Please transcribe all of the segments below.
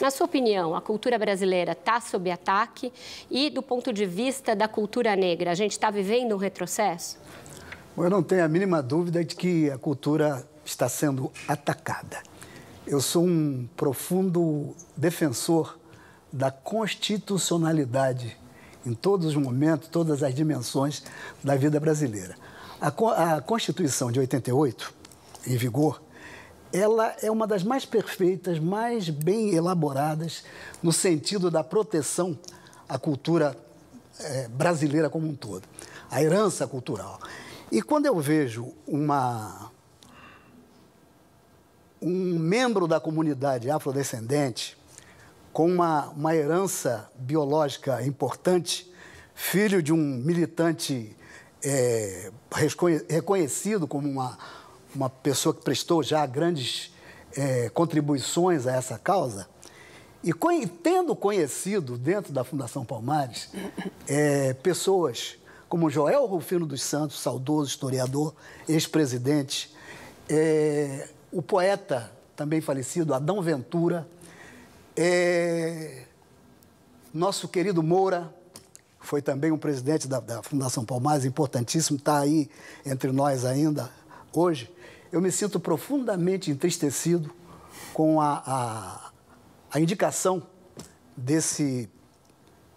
Na sua opinião, a cultura brasileira está sob ataque e, do ponto de vista da cultura negra, a gente está vivendo um retrocesso? Bom, eu não tenho a mínima dúvida de que a cultura está sendo atacada. Eu sou um profundo defensor da constitucionalidade em todos os momentos, todas as dimensões da vida brasileira. A, a Constituição de 88, em vigor, ela é uma das mais perfeitas, mais bem elaboradas no sentido da proteção à cultura é, brasileira como um todo, à herança cultural. E quando eu vejo uma um membro da comunidade afrodescendente com uma, uma herança biológica importante, filho de um militante é, reconhecido como uma uma pessoa que prestou já grandes é, contribuições a essa causa, e tendo conhecido dentro da Fundação Palmares é, pessoas como Joel Rufino dos Santos, saudoso historiador, ex-presidente, é, o poeta também falecido Adão Ventura, é, nosso querido Moura, foi também um presidente da, da Fundação Palmares, importantíssimo, está aí entre nós ainda, Hoje, eu me sinto profundamente entristecido com a, a, a indicação desse,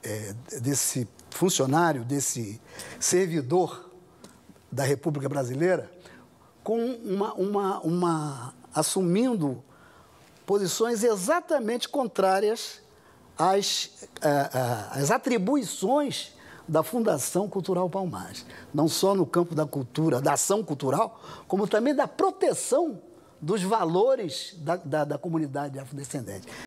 é, desse funcionário, desse servidor da República Brasileira, com uma, uma, uma assumindo posições exatamente contrárias às, às atribuições da Fundação Cultural Palmares, não só no campo da cultura, da ação cultural, como também da proteção dos valores da, da, da comunidade afrodescendente.